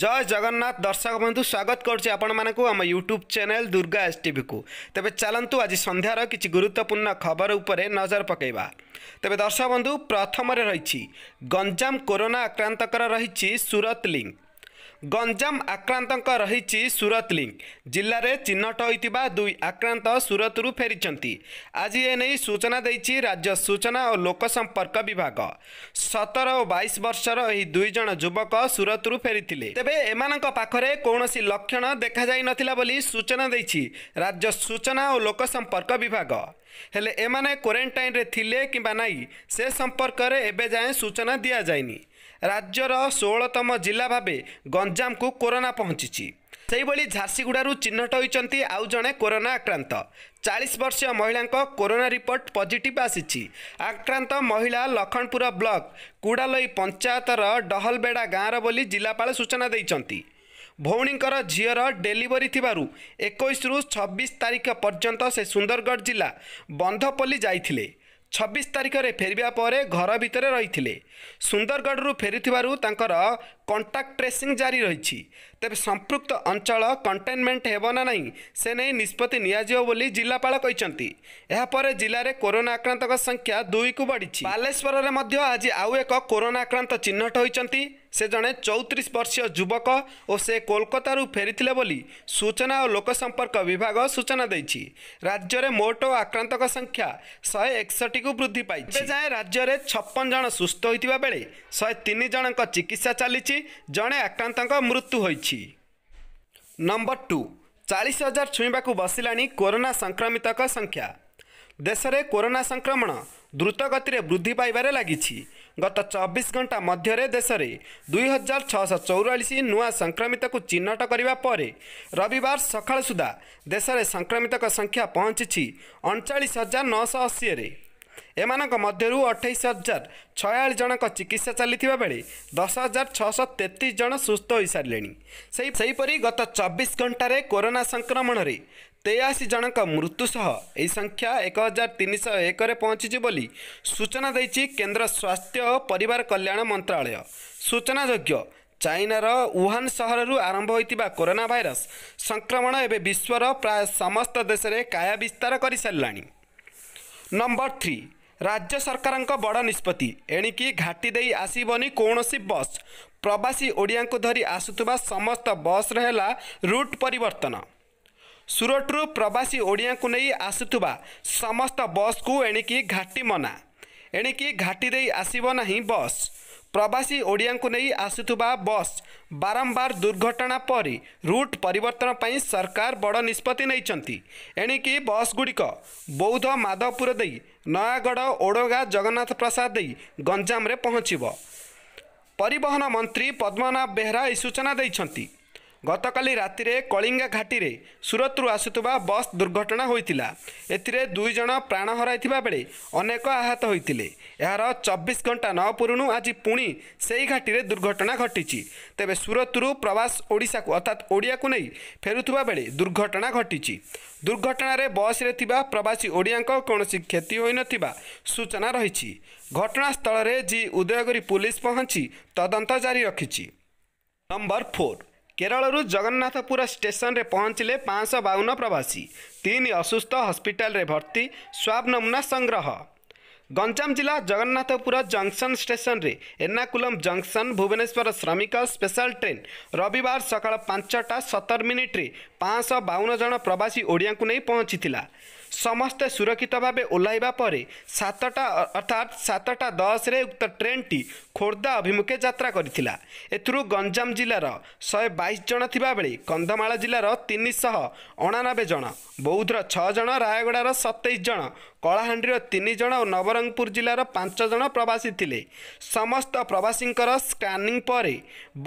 জয় জগন্নাথ দর্শক বন্ধু স্বাগত করছি আপনার আম ইউট্যুব চ্যানেল দুর্গা এস টিভিকু তবে চালু আজ সন্ধ্যার কিছু গুরুত্বপূর্ণ খবর উপরে নজর পকাইবা তবে দর্শক বন্ধু প্রথমে রয়েছে গঞ্জাম কোরোনা আক্রান্তকর রয়েছে সুরত লিঙ্ক गञ्जम आक्रान्त सुरत चिन्हट जो दुई आक्रांत सुरत रु फेरी आज एनै राज्य सूचना अ लोकसम्पर्क विभाग सतर औ बइस वर्ष र यो दुईजना सुरत्रु फेरी तपाईँ एउटा कौँसि लक्षण बोली सूचना सूचनादेखि राज्य सूचना अ लोकसम्पर्क विभाग हो क्वारेन्टाइन्रेले कहीँ स सम्पर्क एूचना दि राज्य षोतम जिल्ला भाव गञ्जामको करोना पहुँचि सहीभरि झारसीगुडा चिह्नट आउ आउजे कोरोना आक्रांत चालिस वर्षीय महिलाको कोरोना रिपोर्ट पजिट आसिन्छ आक्रांत महिला लखनपुर ब्लक कुडालै पंचायत र डहलबेडा गाँ र बोली जिल्लापा सूचनादेन् भौणीको झियो डेलिभरी थिैस रु छबिस तारिख पर्यन्त सुंदरगढ़ जिल्ला बन्धपल्ली ज ଛବିଶ ତାରିଖରେ ଫେରିବା ପରେ ଘର ଭିତରେ ରହିଥିଲେ ସୁନ୍ଦରଗଡ଼ରୁ ଫେରିଥିବାରୁ ତାଙ୍କର କଣ୍ଟାକ୍ଟ ଟ୍ରେସିଂ ଜାରି ରହିଛି ତେବେ ସମ୍ପୃକ୍ତ ଅଞ୍ଚଳ କଣ୍ଟେନମେଣ୍ଟ ହେବ ନା ନାହିଁ ସେ ନେଇ ନିଷ୍ପତ୍ତି ନିଆଯିବ ବୋଲି ଜିଲ୍ଲାପାଳ କହିଛନ୍ତି ଏହାପରେ ଜିଲ୍ଲାରେ କରୋନା ଆକ୍ରାନ୍ତଙ୍କ ସଂଖ୍ୟା ଦୁଇକୁ ବଢ଼ିଛି ବାଲେଶ୍ୱରରେ ମଧ୍ୟ ଆଜି ଆଉ ଏକ କରୋନା ଆକ୍ରାନ୍ତ ଚିହ୍ନଟ ହୋଇଛନ୍ତି ସେ ଜଣେ ଚଉତିରିଶ ବର୍ଷୀୟ ଯୁବକ ଓ ସେ କୋଲକାତାରୁ ଫେରିଥିଲେ ବୋଲି ସୂଚନା ଓ ଲୋକସମ୍ପର୍କ ବିଭାଗ ସୂଚନା ଦେଇଛି ରାଜ୍ୟରେ ମୋଟ ଆକ୍ରାନ୍ତଙ୍କ ସଂଖ୍ୟା ଶହେ ଏକଷଠିକୁ ବୃଦ୍ଧି ପାଇଛି ଯାଏଁ ରାଜ୍ୟରେ ଛପନ ଜଣ ସୁସ୍ଥ ହୋଇଥିବା ବେଳେ ଶହେ ତିନି ଜଣଙ୍କ ଚିକିତ୍ସା ଚାଲିଛି ଜଣେ ଆକ୍ରାନ୍ତଙ୍କ ମୃତ୍ୟୁ ହୋଇଛି ନମ୍ବର ଟୁ ଚାଳିଶ ହଜାର ଛୁଇଁବାକୁ ବସିଲାଣି କରୋନା ସଂକ୍ରମିତଙ୍କ ସଂଖ୍ୟା ଦେଶରେ କରୋନା ସଂକ୍ରମଣ ଦ୍ରୁତଗତିରେ ବୃଦ୍ଧି ପାଇବାରେ ଲାଗିଛି ଗତ ଚବିଶ ଘଣ୍ଟା ମଧ୍ୟରେ ଦେଶରେ ଦୁଇ ହଜାର ଛଅଶହ ଚଉରାଳିଶ ନୂଆ ସଂକ୍ରମିତକୁ ଚିହ୍ନଟ କରିବା ପରେ ରବିବାର ସକାଳ ସୁଦ୍ଧା ଦେଶରେ ସଂକ୍ରମିତଙ୍କ ସଂଖ୍ୟା ପହଞ୍ଚିଛି ଅଣଚାଳିଶ ହଜାର ନଅଶହ ଅଶୀରେ ଏମାନଙ୍କ ମଧ୍ୟରୁ ଅଠେଇଶ ହଜାର ଛୟାଳିଶ ଜଣଙ୍କ ଚିକିତ୍ସା ଚାଲିଥିବା ବେଳେ ଦଶ ହଜାର ଛଅଶହ ତେତିଶ ଜଣ ସୁସ୍ଥ ହୋଇସାରିଲେଣି ସେହିପରି ଗତ ଚବିଶ ଘଣ୍ଟାରେ କୋରୋନା ସଂକ୍ରମଣରେ ତେୟାଅଶୀ ଜଣଙ୍କ ମୃତ୍ୟୁ ସହ ଏହି ସଂଖ୍ୟା ଏକ ହଜାର ତିନିଶହ ଏକରେ ପହଞ୍ଚିଛି ବୋଲି ସୂଚନା ଦେଇଛି କେନ୍ଦ୍ର ସ୍ୱାସ୍ଥ୍ୟ ଓ ପରିବାର କଲ୍ୟାଣ ମନ୍ତ୍ରାଳୟ ସୂଚନାଯୋଗ୍ୟ ଚାଇନାର ଉହାନ ସହରରୁ ଆରମ୍ଭ ହୋଇଥିବା କରୋନା ଭାଇରସ୍ ସଂକ୍ରମଣ ଏବେ ବିଶ୍ୱର ପ୍ରାୟ ସମସ୍ତ ଦେଶରେ କାୟା ବିସ୍ତାର କରିସାରିଲାଣି ନମ୍ବର ଥ୍ରୀ ରାଜ୍ୟ ସରକାରଙ୍କ ବଡ଼ ନିଷ୍ପତ୍ତି ଏଣିକି ଘାଟି ଦେଇ ଆସିବନି କୌଣସି ବସ୍ ପ୍ରବାସୀ ଓଡ଼ିଆଙ୍କୁ ଧରି ଆସୁଥିବା ସମସ୍ତ ବସ୍ର ହେଲା ରୁଟ୍ ପରିବର୍ତ୍ତନ सुरट्रु प्रवासी ओडिया को ओड आसु समस्त बस को एणिकी घाटी मना एणिक घाटी आसब बस प्रवासी ओडिया को ओड आसु बस बारंबार दुर्घटना परि रूट परिवर्तन पनि सरकार बड निष्पत्ति नै बस बसगुडिक बौद्ध माधवपुर नयागढ़ ओडा जगन्नाथ प्रसाद प्रसादले गञजाम्रे परिवहन मंत्री पद्मनाभ बेहेरा सूचना ଗତକାଲି ରାତିରେ କଳିଙ୍ଗା ଘାଟିରେ ସୁରତରୁ ଆସୁଥିବା ବସ୍ ଦୁର୍ଘଟଣା ହୋଇଥିଲା ଏଥିରେ ଦୁଇ ଜଣ ପ୍ରାଣ ହରାଇଥିବା ବେଳେ ଅନେକ ଆହତ ହୋଇଥିଲେ ଏହାର ଚବିଶ ଘଣ୍ଟା ନ ପୂରୁଣୁ ଆଜି ପୁଣି ସେହି ଘାଟିରେ ଦୁର୍ଘଟଣା ଘଟିଛି ତେବେ ସୁରତରୁ ପ୍ରବାସ ଓଡ଼ିଶାକୁ ଅର୍ଥାତ୍ ଓଡ଼ିଆକୁ ନେଇ ଫେରୁଥିବା ବେଳେ ଦୁର୍ଘଟଣା ଘଟିଛି ଦୁର୍ଘଟଣାରେ ବସ୍ରେ ଥିବା ପ୍ରବାସୀ ଓଡ଼ିଆଙ୍କ କୌଣସି କ୍ଷତି ହୋଇନଥିବା ସୂଚନା ରହିଛି ଘଟଣାସ୍ଥଳରେ ଜି ଉଦୟଗିରି ପୁଲିସ୍ ପହଞ୍ଚି ତଦନ୍ତ ଜାରି ରଖିଛି ନମ୍ବର ଫୋର୍ केलरू जगन्नाथपुर स्टेसन पहचले पाँच सय बााउन प्रवासी तीन असुस्थ हस्पिटाल भर्ति सब नमुना संग्रह गंजाम जिल्ला जगन्नाथपुर स्टेशन रे एर्नाकुलम जंक्शन भुवनेश्वर श्रमिक स्पेशल ट्रेन रबिवार सकाळ 5:17 सतर मिनट्रे पाँचश बान जन प्रवासी ओडिया पहचिला ସମସ୍ତେ ସୁରକ୍ଷିତ ଭାବେ ଓହ୍ଲାଇବା ପରେ ସାତଟା ଅର୍ଥାତ୍ ସାତଟା ଦଶରେ ଉକ୍ତ ଟ୍ରେନ୍ଟି ଖୋର୍ଦ୍ଧା ଅଭିମୁଖେ ଯାତ୍ରା କରିଥିଲା ଏଥିରୁ ଗଞ୍ଜାମ ଜିଲ୍ଲାର ଶହେ ବାଇଶ ଜଣ ଥିବାବେଳେ କନ୍ଧମାଳ ଜିଲ୍ଲାର ତିନିଶହ ଅଣାନବେ ଜଣ ବୌଦ୍ଧର ଛଅ ଜଣ ରାୟଗଡ଼ାର ସତେଇଶ ଜଣ କଳାହାଣ୍ଡିର ତିନି ଜଣ ଓ ନବରଙ୍ଗପୁର ଜିଲ୍ଲାର ପାଞ୍ଚ ଜଣ ପ୍ରବାସୀ ଥିଲେ ସମସ୍ତ ପ୍ରବାସୀଙ୍କର ସ୍କାନିଂ ପରେ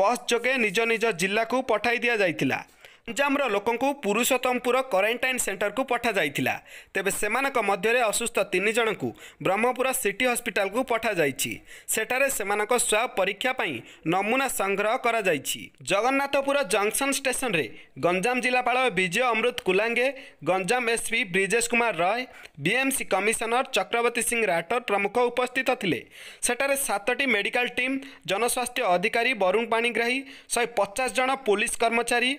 ବସ୍ ଯୋଗେ ନିଜ ନିଜ ଜିଲ୍ଲାକୁ ପଠାଇ ଦିଆଯାଇଥିଲା ଗଞ୍ଜାମର ଲୋକଙ୍କୁ ପୁରୁଷୋତ୍ତମପୁର କ୍ୱାରେଣ୍ଟାଇନ୍ ସେଣ୍ଟରକୁ ପଠାଯାଇଥିଲା ତେବେ ସେମାନଙ୍କ ମଧ୍ୟରେ ଅସୁସ୍ଥ ତିନି ଜଣଙ୍କୁ ବ୍ରହ୍ମପୁର ସିଟି ହସ୍ପିଟାଲକୁ ପଠାଯାଇଛି ସେଠାରେ ସେମାନଙ୍କ ସ୍ୱାବ ପରୀକ୍ଷା ପାଇଁ ନମୁନା ସଂଗ୍ରହ କରାଯାଇଛି ଜଗନ୍ନାଥପୁର ଜଙ୍କସନ୍ ଷ୍ଟେସନରେ ଗଞ୍ଜାମ ଜିଲ୍ଲାପାଳ Bijay Amrit Kulange Ganjam SP Brijesh Kumar Roy BMC commissioner Chakravarthy Singh Rathore ପ୍ରମୁଖ ଉପସ୍ଥିତ ଥିଲେ ସେଠାରେ ସାତଟି ମେଡିକାଲ ଟିମ୍ ଜନସ୍ୱାସ୍ଥ୍ୟ ଅଧିକାରୀ ବରୁଣ ପାଣିଗ୍ରାହୀ ଶହେ ପଚାଶ ଜଣ ପୋଲିସ କର୍ମଚାରୀ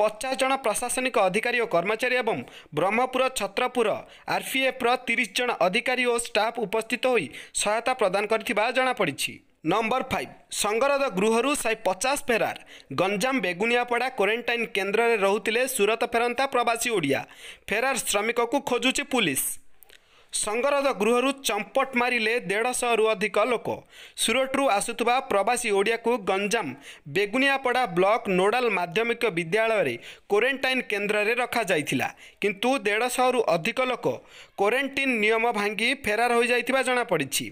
ପଚାଶ ଜଣ ପ୍ରଶାସନିକ ଅଧିକାରୀ ଓ କର୍ମଚାରୀ ଏବଂ ବ୍ରହ୍ମପୁର ଛତ୍ରପୁର ଆର୍ପିଏଫ୍ର ତିରିଶ ଜଣ ଅଧିକାରୀ ଓ ଷ୍ଟାଫ୍ ଉପସ୍ଥିତ ହୋଇ ସହାୟତା ପ୍ରଦାନ କରିଥିବା ଜଣାପଡ଼ିଛି ନମ୍ବର ଫାଇଭ୍ ସଙ୍ଗରୋଧ ଗୃହରୁ ଶହେ ପଚାଶ ଫେରାର ଗଞ୍ଜାମ ବେଗୁନିଆପଡ଼ା କ୍ୱାରେଣ୍ଟାଇନ୍ କେନ୍ଦ୍ରରେ ରହୁଥିଲେ ସୁରତ ଫେରନ୍ତା ପ୍ରବାସୀ ଓଡ଼ିଆ ଫେରାର ଶ୍ରମିକକୁ ଖୋଜୁଛି ପୁଲିସ୍ ସଙ୍ଗରୋଧ ଗୃହରୁ ଚମ୍ପଟ ମାରିଲେ ଦେଢ଼ଶହରୁ ଅଧିକ ଲୋକ ସୁରଟରୁ ଆସୁଥିବା ପ୍ରବାସୀ ଓଡ଼ିଆକୁ ଗଞ୍ଜାମ ବେଗୁନିଆପଡ଼ା ବ୍ଲକ ନୋଡାଲ ମାଧ୍ୟମିକ ବିଦ୍ୟାଳୟରେ କ୍ୱାରେଣ୍ଟାଇନ୍ କେନ୍ଦ୍ରରେ ରଖାଯାଇଥିଲା କିନ୍ତୁ ଦେଢ଼ଶହରୁ ଅଧିକ ଲୋକ କ୍ୱାରେଣ୍ଟିନ୍ ନିୟମ ଭାଙ୍ଗି ଫେରାର ହୋଇଯାଇଥିବା ଜଣାପଡ଼ିଛି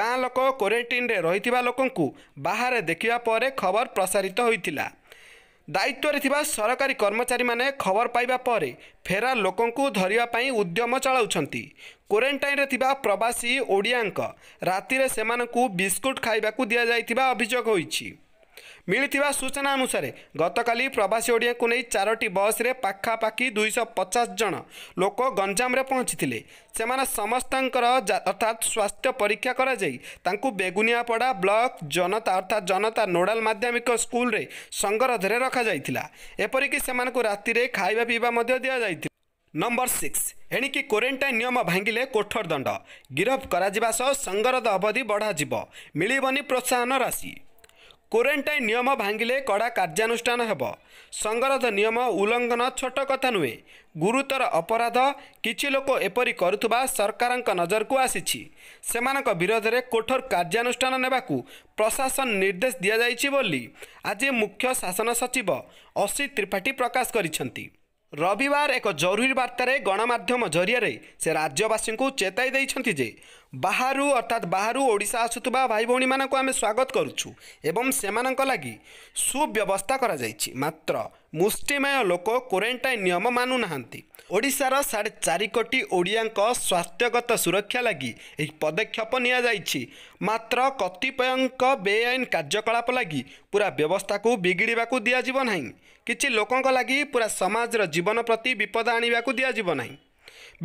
ଗାଁ ଲୋକ କ୍ୱାରେଣ୍ଟିନ୍ରେ ରହିଥିବା ଲୋକଙ୍କୁ ବାହାରେ ଦେଖିବା ପରେ ଖବର ପ୍ରସାରିତ ହୋଇଥିଲା ଦାୟିତ୍ୱରେ ଥିବା ସରକାରୀ କର୍ମଚାରୀମାନେ ଖବର ପାଇବା ପରେ ଫେରାର ଲୋକଙ୍କୁ ଧରିବା ପାଇଁ ଉଦ୍ୟମ ଚଳାଉଛନ୍ତି କ୍ୱାରେଣ୍ଟାଇନ୍ରେ ଥିବା ପ୍ରବାସୀ ଓଡ଼ିଆଙ୍କ ରାତିରେ ସେମାନଙ୍କୁ ବିସ୍କୁଟ୍ ଖାଇବାକୁ ଦିଆଯାଇଥିବା ଅଭିଯୋଗ ହୋଇଛି ମିଳିଥିବା ସୂଚନା ଅନୁସାରେ ଗତକାଲି ପ୍ରବାସୀ ଓଡ଼ିଆକୁ ନେଇ ଚାରୋଟି ବସ୍ରେ ପାଖାପାଖି ଦୁଇଶହ ପଚାଶ ଜଣ ଲୋକ ଗଞ୍ଜାମରେ ପହଞ୍ଚିଥିଲେ ସେମାନେ ସମସ୍ତଙ୍କର ଅର୍ଥାତ୍ ସ୍ୱାସ୍ଥ୍ୟ ପରୀକ୍ଷା କରାଯାଇ ତାଙ୍କୁ ବେଗୁନିଆପଡ଼ା ବ୍ଲକ ଜନତା ଅର୍ଥାତ୍ ଜନତା ନୋଡାଲ ମାଧ୍ୟମିକ ସ୍କୁଲରେ ସଙ୍ଗରୋଧରେ ରଖାଯାଇଥିଲା ଏପରିକି ସେମାନଙ୍କୁ ରାତିରେ ଖାଇବା ପିଇବା ମଧ୍ୟ ଦିଆଯାଇଥିଲା ନମ୍ବର ସିକ୍ସ ଏଣିକି କ୍ୱାରେଣ୍ଟାଇନ୍ ନିୟମ ଭାଙ୍ଗିଲେ କୋଠର ଦଣ୍ଡ ଗିରଫ କରାଯିବା ସହ ସଙ୍ଗରୋଧ ଅବଧି ବଢ଼ାଯିବ ମିଳିବନି ପ୍ରୋତ୍ସାହନ ରାଶି କ୍ୱାରେଣ୍ଟାଇନ୍ ନିୟମ ଭାଙ୍ଗିଲେ କଡ଼ା କାର୍ଯ୍ୟାନୁଷ୍ଠାନ ହେବ ସଙ୍ଗରୋଧ ନିୟମ ଉଲ୍ଲଙ୍ଘନ ଛୋଟ କଥା ନୁହେଁ ଗୁରୁତର ଅପରାଧ କିଛି ଲୋକ ଏପରି କରୁଥିବା ସରକାରଙ୍କ ନଜରକୁ ଆସିଛି ସେମାନଙ୍କ ବିରୋଧରେ କୋଠୋର କାର୍ଯ୍ୟାନୁଷ୍ଠାନ ନେବାକୁ ପ୍ରଶାସନ ନିର୍ଦ୍ଦେଶ ଦିଆଯାଇଛି ବୋଲି ଆଜି ମୁଖ୍ୟ ଶାସନ ସଚିବ ଅସିତ ତ୍ରିପାଠୀ ପ୍ରକାଶ କରିଛନ୍ତି ରବିବାର ଏକ ଜରୁରୀ ବାର୍ତ୍ତାରେ ଗଣମାଧ୍ୟମ ଜରିଆରେ ସେ ରାଜ୍ୟବାସୀଙ୍କୁ ଚେତାଇ ଦେଇଛନ୍ତି ଯେ ବାହାରୁ ଅର୍ଥାତ୍ ବାହାରୁ ଓଡ଼ିଶା ଆସୁଥିବା ଭାଇ ଭଉଣୀମାନଙ୍କୁ ଆମେ ସ୍ୱାଗତ କରୁଛୁ ଏବଂ ସେମାନଙ୍କ ଲାଗି ସୁବ୍ୟବସ୍ଥା କରାଯାଇଛି ମାତ୍ର ମୁଷ୍ଟିମୟ ଲୋକ କ୍ୱାରେଣ୍ଟାଇନ୍ ନିୟମ ମାନୁନାହାନ୍ତି ଓଡ଼ିଶାର ସାଢ଼େ ଚାରି କୋଟି ଓଡ଼ିଆଙ୍କ ସ୍ୱାସ୍ଥ୍ୟଗତ ସୁରକ୍ଷା ଲାଗି ଏହି ପଦକ୍ଷେପ ନିଆଯାଇଛି ମାତ୍ର କତିପୟଙ୍କ ବେଆଇନ କାର୍ଯ୍ୟକଳାପ ଲାଗି ପୁରା ବ୍ୟବସ୍ଥାକୁ ବିଗିଡ଼ିବାକୁ ଦିଆଯିବ ନାହିଁ କିଛି ଲୋକଙ୍କ ଲାଗି ପୁରା ସମାଜର ଜୀବନ ପ୍ରତି ବିପଦ ଆଣିବାକୁ ଦିଆଯିବ ନାହିଁ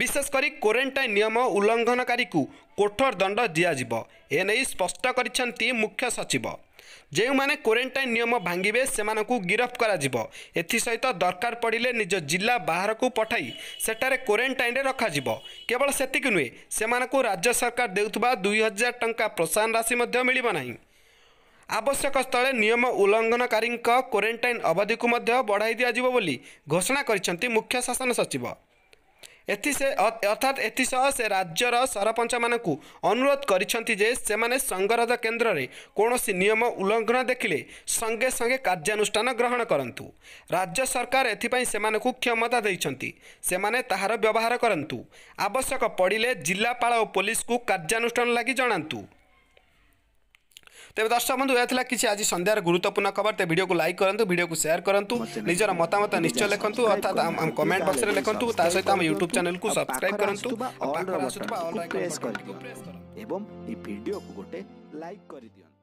ବିଶେଷକରି କ୍ୱାରେଣ୍ଟାଇନ୍ ନିୟମ ଉଲ୍ଲଙ୍ଘନକାରୀକୁ କୋଠର ଦଣ୍ଡ ଦିଆଯିବ ଏନେଇ ସ୍ପଷ୍ଟ କରିଛନ୍ତି ମୁଖ୍ୟ ସଚିବ ଯେଉଁମାନେ କ୍ୱାରେଣ୍ଟାଇନ୍ ନିୟମ ଭାଙ୍ଗିବେ ସେମାନଙ୍କୁ ଗିରଫ କରାଯିବ ଏଥିସହିତ ଦରକାର ପଡ଼ିଲେ ନିଜ ଜିଲ୍ଲା ବାହାରକୁ ପଠାଇ ସେଠାରେ କ୍ୱାରେଣ୍ଟାଇନ୍ରେ ରଖାଯିବ କେବଳ ସେତିକି ନୁହେଁ ସେମାନଙ୍କୁ ରାଜ୍ୟ ସରକାର ଦେଉଥିବା ଦୁଇ ହଜାର ଟଙ୍କା ପ୍ରୋତ୍ସାହନ ରାଶି ମଧ୍ୟ ମିଳିବ ନାହିଁ ଆବଶ୍ୟକ ସ୍ଥଳେ ନିୟମ ଉଲ୍ଲଙ୍ଘନକାରୀଙ୍କ କ୍ୱାରେଣ୍ଟାଇନ୍ ଅବଧିକୁ ମଧ୍ୟ ବଢ଼ାଇ ଦିଆଯିବ ବୋଲି ଘୋଷଣା କରିଛନ୍ତି ମୁଖ୍ୟ ଶାସନ ସଚିବ ଏଥିସେ ଅର୍ଥାତ୍ ଏଥିସହ ସେ ରାଜ୍ୟର ସରପଞ୍ଚମାନଙ୍କୁ ଅନୁରୋଧ କରିଛନ୍ତି ଯେ ସେମାନେ ସଙ୍ଗରୋଧ କେନ୍ଦ୍ରରେ କୌଣସି ନିୟମ ଉଲ୍ଲଂଘନ ଦେଖିଲେ ସଙ୍ଗେ ସଙ୍ଗେ କାର୍ଯ୍ୟାନୁଷ୍ଠାନ ଗ୍ରହଣ କରନ୍ତୁ ରାଜ୍ୟ ସରକାର ଏଥିପାଇଁ ସେମାନଙ୍କୁ କ୍ଷମତା ଦେଇଛନ୍ତି ସେମାନେ ତାହାର ବ୍ୟବହାର କରନ୍ତୁ ଆବଶ୍ୟକ ପଡ଼ିଲେ ଜିଲ୍ଲାପାଳ ଓ ପୋଲିସକୁ କାର୍ଯ୍ୟାନୁଷ୍ଠାନ ଲାଗି ଜଣାନ୍ତୁ ତେବେ ଦର୍ଶକ ବନ୍ଧୁ ଏହା ଥିଲା କିଛି ଆଜି ସନ୍ଧ୍ୟାର ଗୁରୁତ୍ୱପୂର୍ଣ୍ଣ ଖବର ତେବେ ଭିଡ଼ିଓକୁ ଲାଇକ୍ କରନ୍ତୁ ଭିଡ଼ିଓକୁ ସେୟାର କରନ୍ତୁ ନିଜର ମତାମତ ନିଶ୍ଚୟ ଲେଖନ୍ତୁ ଅର୍ଥାତ୍ କମେଣ୍ଟ ବକ୍ସରେ ଲେଖନ୍ତୁ ତା ସହିତ ଆମ ୟୁଟ୍ୟୁବ୍ ଚ୍ୟାନେଲକୁ ସବସ୍କ୍ରାଇବ୍ କରନ୍ତୁ ଏବଂ ଏ ଭିଡ଼ିଓକୁ ଗୋଟେ ଲାଇକ୍ କରିଦିଅନ୍ତୁ